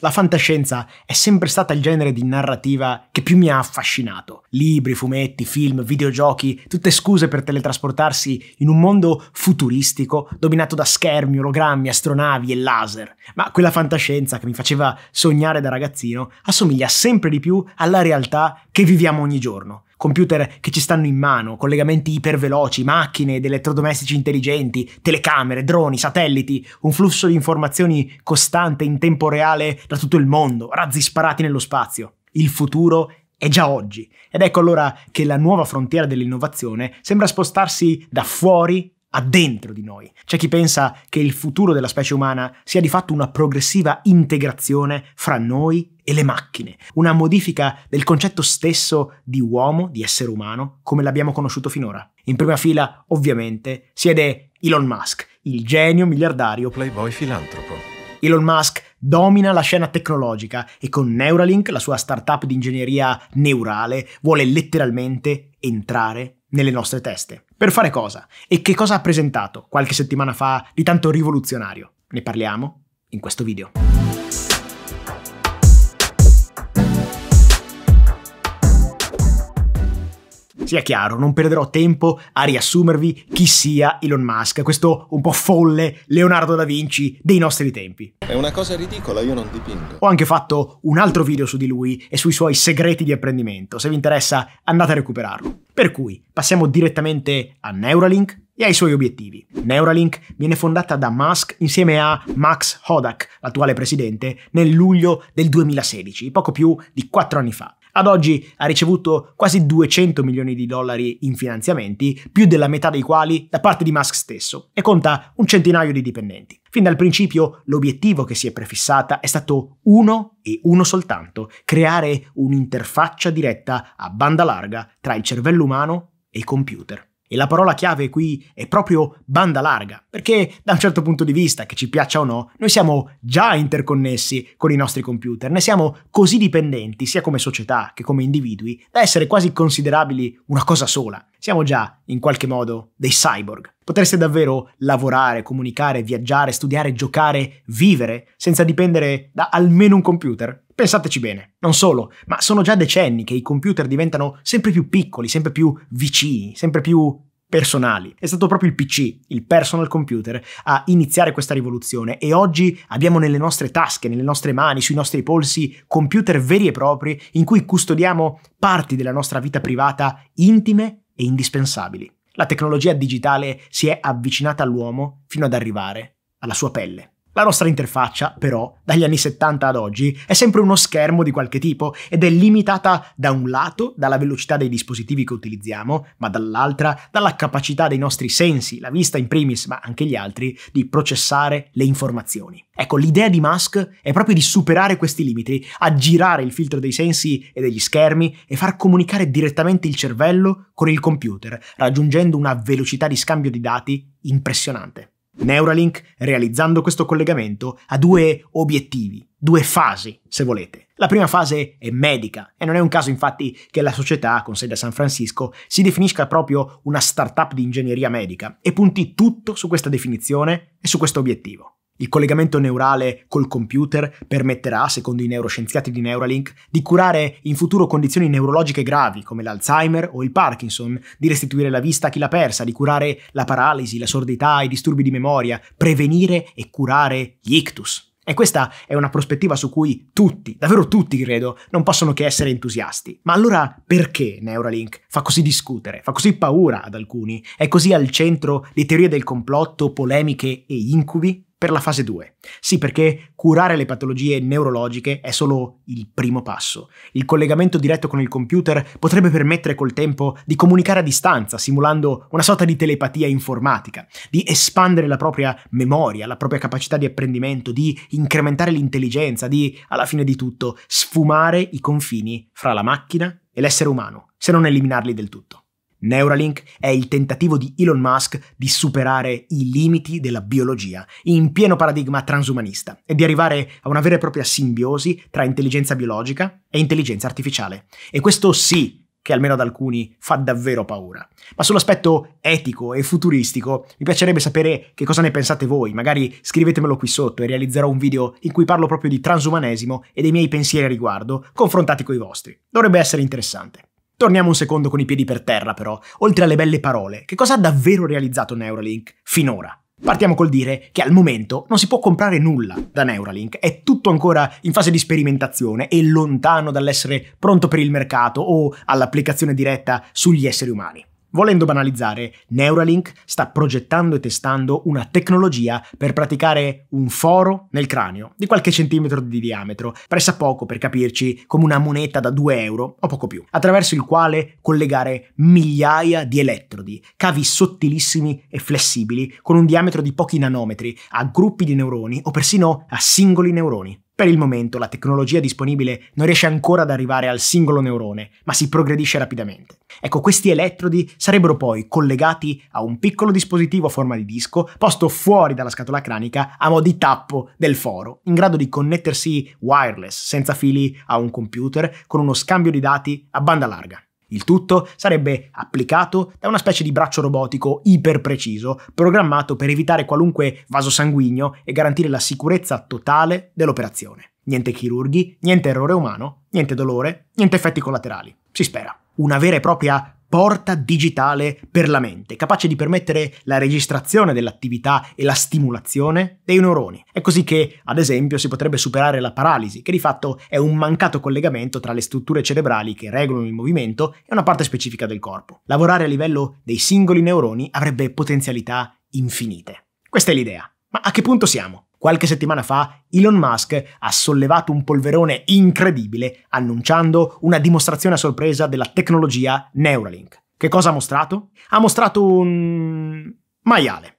La fantascienza è sempre stata il genere di narrativa che più mi ha affascinato. Libri, fumetti, film, videogiochi, tutte scuse per teletrasportarsi in un mondo futuristico dominato da schermi, ologrammi, astronavi e laser. Ma quella fantascienza che mi faceva sognare da ragazzino assomiglia sempre di più alla realtà che viviamo ogni giorno computer che ci stanno in mano, collegamenti iperveloci, macchine ed elettrodomestici intelligenti, telecamere, droni, satelliti, un flusso di informazioni costante in tempo reale da tutto il mondo, razzi sparati nello spazio. Il futuro è già oggi. Ed ecco allora che la nuova frontiera dell'innovazione sembra spostarsi da fuori ha dentro di noi. C'è chi pensa che il futuro della specie umana sia di fatto una progressiva integrazione fra noi e le macchine, una modifica del concetto stesso di uomo, di essere umano, come l'abbiamo conosciuto finora. In prima fila, ovviamente, siede Elon Musk, il genio miliardario playboy filantropo. Elon Musk domina la scena tecnologica e con Neuralink, la sua startup di ingegneria neurale, vuole letteralmente entrare nelle nostre teste. Per fare cosa? E che cosa ha presentato qualche settimana fa di tanto rivoluzionario? Ne parliamo in questo video. Sia chiaro, non perderò tempo a riassumervi chi sia Elon Musk, questo un po' folle Leonardo da Vinci dei nostri tempi. È una cosa ridicola, io non dipingo. Ho anche fatto un altro video su di lui e sui suoi segreti di apprendimento, se vi interessa andate a recuperarlo. Per cui passiamo direttamente a Neuralink, e ai suoi obiettivi. Neuralink viene fondata da Musk insieme a Max Hodak, l'attuale presidente, nel luglio del 2016, poco più di quattro anni fa. Ad oggi ha ricevuto quasi 200 milioni di dollari in finanziamenti, più della metà dei quali da parte di Musk stesso, e conta un centinaio di dipendenti. Fin dal principio l'obiettivo che si è prefissata è stato uno e uno soltanto, creare un'interfaccia diretta a banda larga tra il cervello umano e i computer. E la parola chiave qui è proprio banda larga, perché da un certo punto di vista, che ci piaccia o no, noi siamo già interconnessi con i nostri computer, ne siamo così dipendenti, sia come società che come individui, da essere quasi considerabili una cosa sola. Siamo già, in qualche modo, dei cyborg. Potreste davvero lavorare, comunicare, viaggiare, studiare, giocare, vivere, senza dipendere da almeno un computer? Pensateci bene, non solo, ma sono già decenni che i computer diventano sempre più piccoli, sempre più vicini, sempre più personali. È stato proprio il PC, il personal computer, a iniziare questa rivoluzione e oggi abbiamo nelle nostre tasche, nelle nostre mani, sui nostri polsi, computer veri e propri in cui custodiamo parti della nostra vita privata intime e indispensabili. La tecnologia digitale si è avvicinata all'uomo fino ad arrivare alla sua pelle. La nostra interfaccia, però, dagli anni 70 ad oggi, è sempre uno schermo di qualche tipo ed è limitata da un lato dalla velocità dei dispositivi che utilizziamo, ma dall'altra dalla capacità dei nostri sensi, la vista in primis, ma anche gli altri, di processare le informazioni. Ecco, l'idea di Musk è proprio di superare questi limiti, aggirare il filtro dei sensi e degli schermi e far comunicare direttamente il cervello con il computer, raggiungendo una velocità di scambio di dati impressionante. Neuralink, realizzando questo collegamento, ha due obiettivi, due fasi, se volete. La prima fase è medica e non è un caso infatti che la società, con sede a San Francisco, si definisca proprio una startup di ingegneria medica e punti tutto su questa definizione e su questo obiettivo. Il collegamento neurale col computer permetterà, secondo i neuroscienziati di Neuralink, di curare in futuro condizioni neurologiche gravi come l'Alzheimer o il Parkinson, di restituire la vista a chi l'ha persa, di curare la paralisi, la sordità, i disturbi di memoria, prevenire e curare gli ictus. E questa è una prospettiva su cui tutti, davvero tutti credo, non possono che essere entusiasti. Ma allora perché Neuralink fa così discutere, fa così paura ad alcuni, è così al centro di teorie del complotto, polemiche e incubi? per la fase 2. Sì, perché curare le patologie neurologiche è solo il primo passo. Il collegamento diretto con il computer potrebbe permettere col tempo di comunicare a distanza, simulando una sorta di telepatia informatica, di espandere la propria memoria, la propria capacità di apprendimento, di incrementare l'intelligenza, di, alla fine di tutto, sfumare i confini fra la macchina e l'essere umano, se non eliminarli del tutto. Neuralink è il tentativo di Elon Musk di superare i limiti della biologia, in pieno paradigma transumanista, e di arrivare a una vera e propria simbiosi tra intelligenza biologica e intelligenza artificiale. E questo sì che almeno ad alcuni fa davvero paura. Ma sull'aspetto etico e futuristico mi piacerebbe sapere che cosa ne pensate voi, magari scrivetemelo qui sotto e realizzerò un video in cui parlo proprio di transumanesimo e dei miei pensieri a riguardo, confrontati con i vostri. Dovrebbe essere interessante. Torniamo un secondo con i piedi per terra, però. Oltre alle belle parole, che cosa ha davvero realizzato Neuralink finora? Partiamo col dire che al momento non si può comprare nulla da Neuralink, è tutto ancora in fase di sperimentazione e lontano dall'essere pronto per il mercato o all'applicazione diretta sugli esseri umani. Volendo banalizzare, Neuralink sta progettando e testando una tecnologia per praticare un foro nel cranio di qualche centimetro di diametro, pressa poco per capirci come una moneta da 2 euro o poco più, attraverso il quale collegare migliaia di elettrodi, cavi sottilissimi e flessibili con un diametro di pochi nanometri, a gruppi di neuroni o persino a singoli neuroni. Per il momento la tecnologia disponibile non riesce ancora ad arrivare al singolo neurone, ma si progredisce rapidamente. Ecco, questi elettrodi sarebbero poi collegati a un piccolo dispositivo a forma di disco posto fuori dalla scatola cranica a mo' di tappo del foro, in grado di connettersi wireless, senza fili, a un computer con uno scambio di dati a banda larga. Il tutto sarebbe applicato da una specie di braccio robotico iperpreciso, programmato per evitare qualunque vaso sanguigno e garantire la sicurezza totale dell'operazione. Niente chirurghi, niente errore umano, niente dolore, niente effetti collaterali. Si spera. Una vera e propria porta digitale per la mente, capace di permettere la registrazione dell'attività e la stimolazione dei neuroni. È così che, ad esempio, si potrebbe superare la paralisi, che di fatto è un mancato collegamento tra le strutture cerebrali che regolano il movimento e una parte specifica del corpo. Lavorare a livello dei singoli neuroni avrebbe potenzialità infinite. Questa è l'idea. Ma a che punto siamo? Qualche settimana fa Elon Musk ha sollevato un polverone incredibile annunciando una dimostrazione a sorpresa della tecnologia Neuralink. Che cosa ha mostrato? Ha mostrato un maiale.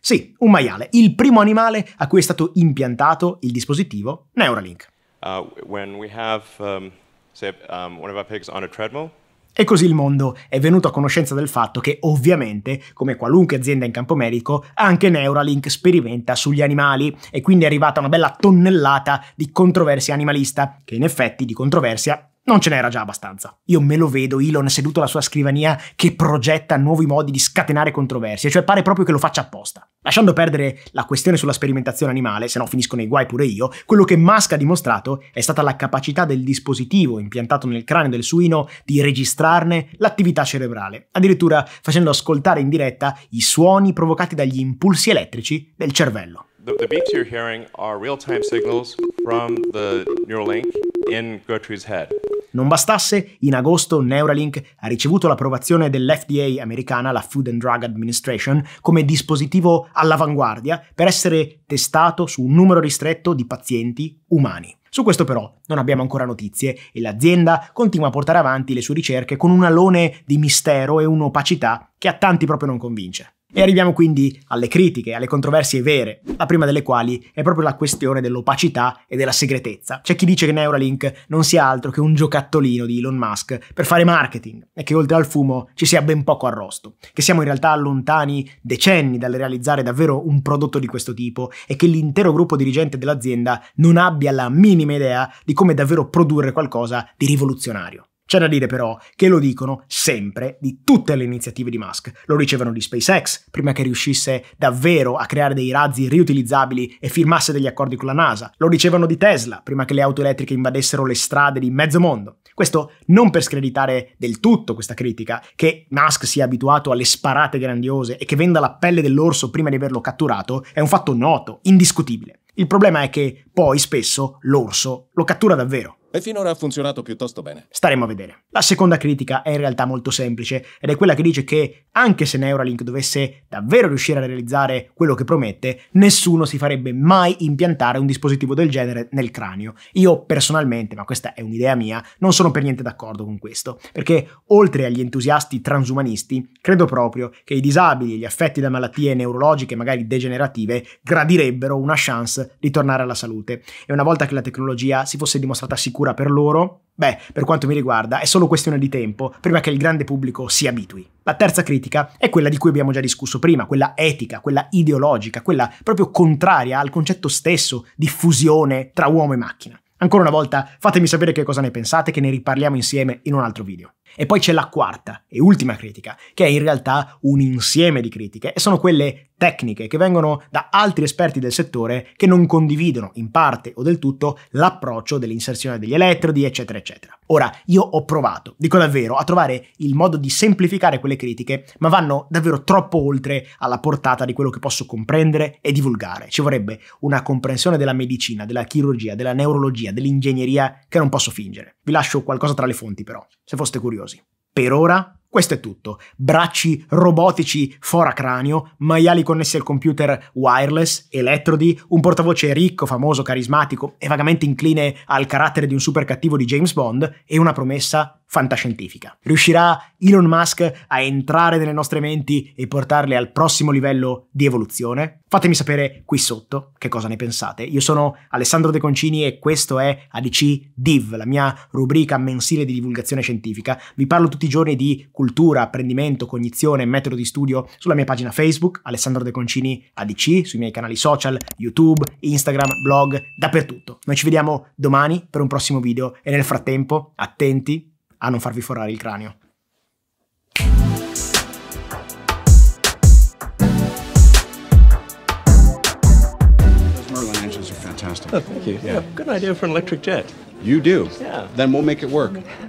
Sì, un maiale, il primo animale a cui è stato impiantato il dispositivo Neuralink. Uh, when we have um, say, um, one of our pigs on a treadmill, e così il mondo è venuto a conoscenza del fatto che ovviamente, come qualunque azienda in campo medico, anche Neuralink sperimenta sugli animali e quindi è arrivata una bella tonnellata di controversia animalista, che in effetti di controversia non ce n'era già abbastanza. Io me lo vedo Elon seduto alla sua scrivania che progetta nuovi modi di scatenare controversie, cioè pare proprio che lo faccia apposta. Lasciando perdere la questione sulla sperimentazione animale, se no finisco nei guai pure io, quello che Musk ha dimostrato è stata la capacità del dispositivo impiantato nel cranio del suino di registrarne l'attività cerebrale, addirittura facendo ascoltare in diretta i suoni provocati dagli impulsi elettrici del cervello. The, the beeps you're hearing are real-time signals from the Neuralink in Gertrude's head. Non bastasse, in agosto Neuralink ha ricevuto l'approvazione dell'FDA americana, la Food and Drug Administration, come dispositivo all'avanguardia per essere testato su un numero ristretto di pazienti umani. Su questo però non abbiamo ancora notizie e l'azienda continua a portare avanti le sue ricerche con un alone di mistero e un'opacità che a tanti proprio non convince. E arriviamo quindi alle critiche, alle controversie vere, la prima delle quali è proprio la questione dell'opacità e della segretezza. C'è chi dice che Neuralink non sia altro che un giocattolino di Elon Musk per fare marketing e che oltre al fumo ci sia ben poco arrosto, che siamo in realtà lontani decenni dal realizzare davvero un prodotto di questo tipo e che l'intero gruppo dirigente dell'azienda non abbia la minima idea di come davvero produrre qualcosa di rivoluzionario. C'è da dire però che lo dicono sempre di tutte le iniziative di Musk. Lo ricevono di SpaceX, prima che riuscisse davvero a creare dei razzi riutilizzabili e firmasse degli accordi con la NASA. Lo ricevono di Tesla, prima che le auto elettriche invadessero le strade di mezzo mondo. Questo non per screditare del tutto questa critica, che Musk sia abituato alle sparate grandiose e che venda la pelle dell'orso prima di averlo catturato, è un fatto noto, indiscutibile. Il problema è che poi spesso l'orso lo cattura davvero e finora ha funzionato piuttosto bene. Staremo a vedere. La seconda critica è in realtà molto semplice ed è quella che dice che anche se Neuralink dovesse davvero riuscire a realizzare quello che promette, nessuno si farebbe mai impiantare un dispositivo del genere nel cranio. Io personalmente, ma questa è un'idea mia, non sono per niente d'accordo con questo, perché oltre agli entusiasti transumanisti, credo proprio che i disabili e gli affetti da malattie neurologiche, magari degenerative, gradirebbero una chance di tornare alla salute. E una volta che la tecnologia si fosse dimostrata sicura cura per loro, Beh, per quanto mi riguarda, è solo questione di tempo prima che il grande pubblico si abitui. La terza critica è quella di cui abbiamo già discusso prima, quella etica, quella ideologica, quella proprio contraria al concetto stesso di fusione tra uomo e macchina. Ancora una volta, fatemi sapere che cosa ne pensate, che ne riparliamo insieme in un altro video. E poi c'è la quarta e ultima critica, che è in realtà un insieme di critiche, e sono quelle tecniche che vengono da altri esperti del settore che non condividono in parte o del tutto l'approccio dell'inserzione degli elettrodi, eccetera, eccetera. Ora, io ho provato, dico davvero, a trovare il modo di semplificare quelle critiche, ma vanno davvero troppo oltre alla portata di quello che posso comprendere e divulgare. Ci vorrebbe una comprensione della medicina, della chirurgia, della neurologia, dell'ingegneria che non posso fingere. Vi lascio qualcosa tra le fonti però, se foste curiosi curiosi. Per ora questo è tutto. Bracci robotici fora cranio, maiali connessi al computer wireless, elettrodi, un portavoce ricco, famoso, carismatico e vagamente incline al carattere di un super cattivo di James Bond e una promessa fantascientifica. Riuscirà Elon Musk a entrare nelle nostre menti e portarle al prossimo livello di evoluzione? Fatemi sapere qui sotto che cosa ne pensate. Io sono Alessandro De Concini e questo è ADC Div, la mia rubrica mensile di divulgazione scientifica. Vi parlo tutti i giorni di cultura, apprendimento, cognizione, metodo di studio sulla mia pagina Facebook, Alessandro De Concini ADC, sui miei canali social, YouTube, Instagram, blog, dappertutto. Noi ci vediamo domani per un prossimo video e nel frattempo attenti a non farvi forrare il cranio. Oh, thank you. Yeah. yeah. Good idea for an electric jet. You do? Yeah. Then we'll make it work.